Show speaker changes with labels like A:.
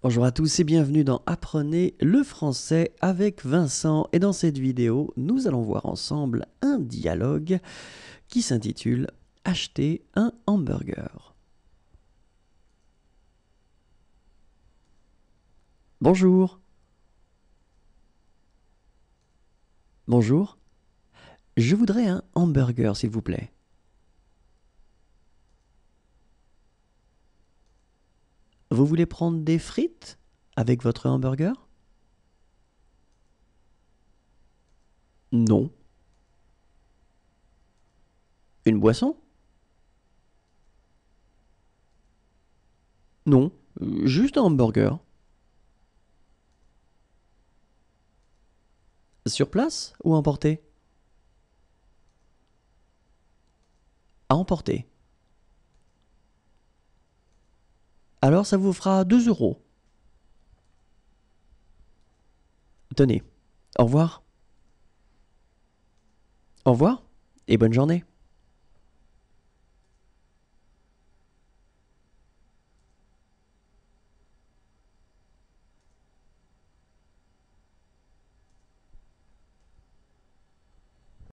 A: Bonjour à tous et bienvenue dans Apprenez le français avec Vincent et dans cette vidéo nous allons voir ensemble un dialogue qui s'intitule Acheter un hamburger. Bonjour. Bonjour. Je voudrais un hamburger s'il vous plaît. Vous voulez prendre des frites avec votre hamburger
B: Non. Une boisson Non, juste un hamburger.
A: Sur place ou emporté À emporter. alors ça vous fera 2 euros. Tenez, au revoir. Au revoir et bonne journée.